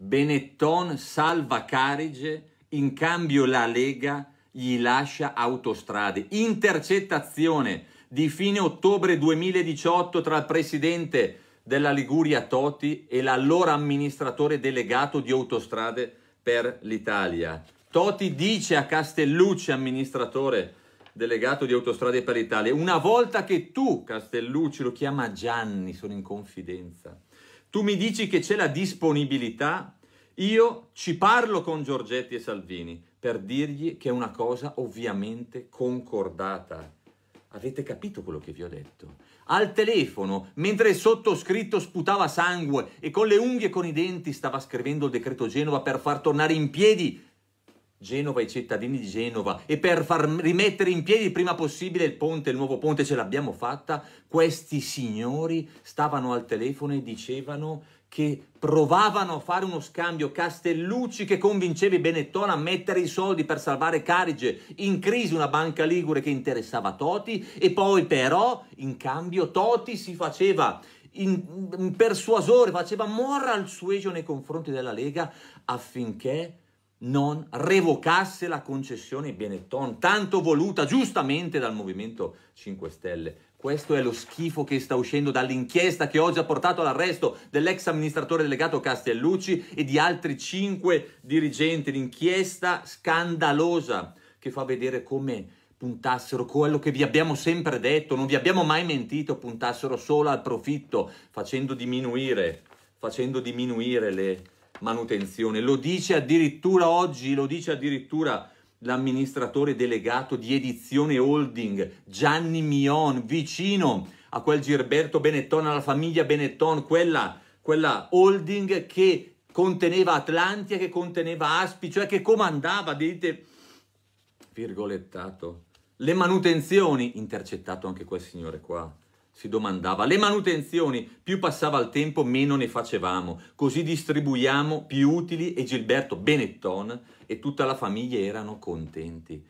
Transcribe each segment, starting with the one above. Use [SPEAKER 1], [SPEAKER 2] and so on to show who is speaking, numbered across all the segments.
[SPEAKER 1] Benetton salva Carige, in cambio la Lega gli lascia autostrade. Intercettazione di fine ottobre 2018 tra il presidente della Liguria Toti e l'allora amministratore delegato di autostrade per l'Italia. Toti dice a Castellucci, amministratore delegato di autostrade per l'Italia, una volta che tu, Castellucci, lo chiama Gianni, sono in confidenza tu mi dici che c'è la disponibilità? Io ci parlo con Giorgetti e Salvini per dirgli che è una cosa ovviamente concordata. Avete capito quello che vi ho detto? Al telefono, mentre il sottoscritto sputava sangue e con le unghie e con i denti stava scrivendo il decreto Genova per far tornare in piedi Genova e i cittadini di Genova e per far rimettere in piedi il prima possibile il ponte, il nuovo ponte, ce l'abbiamo fatta, questi signori stavano al telefono e dicevano che provavano a fare uno scambio Castellucci che convinceva i Benettona a mettere i soldi per salvare Carige in crisi una banca ligure che interessava Toti e poi però in cambio Toti si faceva in, in persuasore, faceva moral suasion nei confronti della Lega affinché non revocasse la concessione Benetton, tanto voluta giustamente dal Movimento 5 Stelle. Questo è lo schifo che sta uscendo dall'inchiesta che oggi ha portato all'arresto dell'ex amministratore delegato Castellucci e di altri cinque dirigenti. L'inchiesta scandalosa che fa vedere come puntassero quello che vi abbiamo sempre detto, non vi abbiamo mai mentito, puntassero solo al profitto, facendo diminuire, facendo diminuire le manutenzione. Lo dice addirittura oggi, lo dice addirittura l'amministratore delegato di Edizione Holding, Gianni Mion, vicino a quel Gilberto Benetton, alla famiglia Benetton, quella, quella holding che conteneva Atlantia, che conteneva Aspi, cioè che comandava, dite, virgolettato, le manutenzioni, intercettato anche quel signore qua si domandava. Le manutenzioni, più passava il tempo, meno ne facevamo. Così distribuiamo più utili e Gilberto Benetton e tutta la famiglia erano contenti.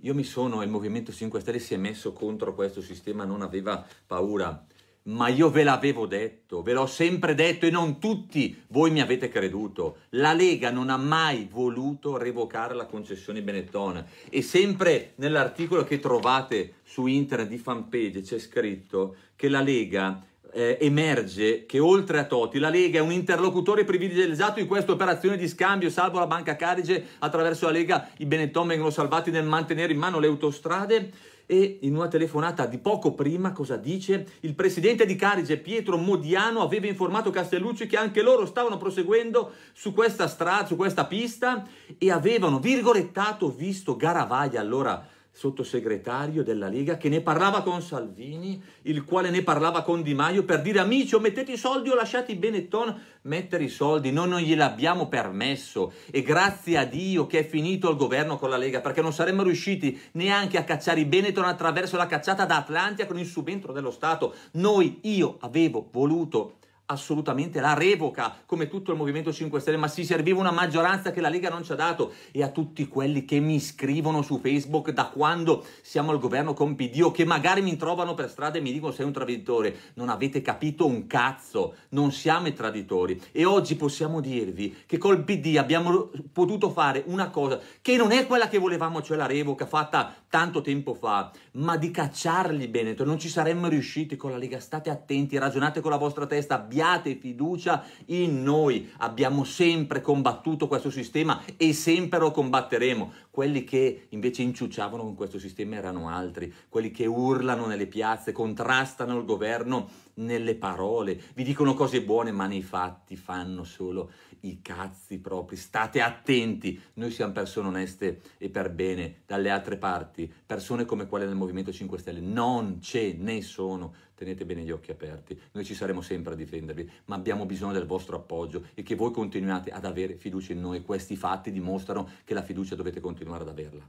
[SPEAKER 1] Io mi sono, il Movimento 5 Stelle si è messo contro questo sistema, non aveva paura ma io ve l'avevo detto, ve l'ho sempre detto e non tutti voi mi avete creduto. La Lega non ha mai voluto revocare la concessione Benettona e sempre nell'articolo che trovate su internet di fanpage c'è scritto che la Lega eh, emerge che oltre a Toti la Lega è un interlocutore privilegiato in questa operazione di scambio, salvo la Banca Carige, attraverso la Lega i Benetton vengono salvati nel mantenere in mano le autostrade. E in una telefonata di poco prima cosa dice? Il presidente di Carige Pietro Modiano aveva informato Castellucci che anche loro stavano proseguendo su questa strada, su questa pista e avevano virgolettato visto Garavaglia allora sottosegretario della Lega, che ne parlava con Salvini, il quale ne parlava con Di Maio per dire amici o mettete i soldi o lasciate Benetton mettere i soldi, noi non gliel'abbiamo permesso e grazie a Dio che è finito il governo con la Lega perché non saremmo riusciti neanche a cacciare i Benetton attraverso la cacciata da Atlantia con il subentro dello Stato. Noi, io avevo voluto assolutamente la revoca, come tutto il Movimento 5 Stelle, ma si serviva una maggioranza che la Lega non ci ha dato. E a tutti quelli che mi scrivono su Facebook da quando siamo al governo con PD o che magari mi trovano per strada e mi dicono sei un traditore, non avete capito un cazzo, non siamo i traditori. E oggi possiamo dirvi che col PD abbiamo potuto fare una cosa che non è quella che volevamo, cioè la revoca fatta tanto tempo fa, ma di cacciarli Beneto. Non ci saremmo riusciti con la Lega. State attenti, ragionate con la vostra testa, abbiamo abbiate fiducia in noi. Abbiamo sempre combattuto questo sistema e sempre lo combatteremo. Quelli che invece inciucciavano con questo sistema erano altri, quelli che urlano nelle piazze, contrastano il governo nelle parole, vi dicono cose buone, ma nei fatti fanno solo i cazzi propri. State attenti, noi siamo persone oneste e per bene dalle altre parti, persone come quelle del Movimento 5 Stelle, non ce ne sono tenete bene gli occhi aperti, noi ci saremo sempre a difendervi, ma abbiamo bisogno del vostro appoggio e che voi continuate ad avere fiducia in noi. Questi fatti dimostrano che la fiducia dovete continuare ad averla.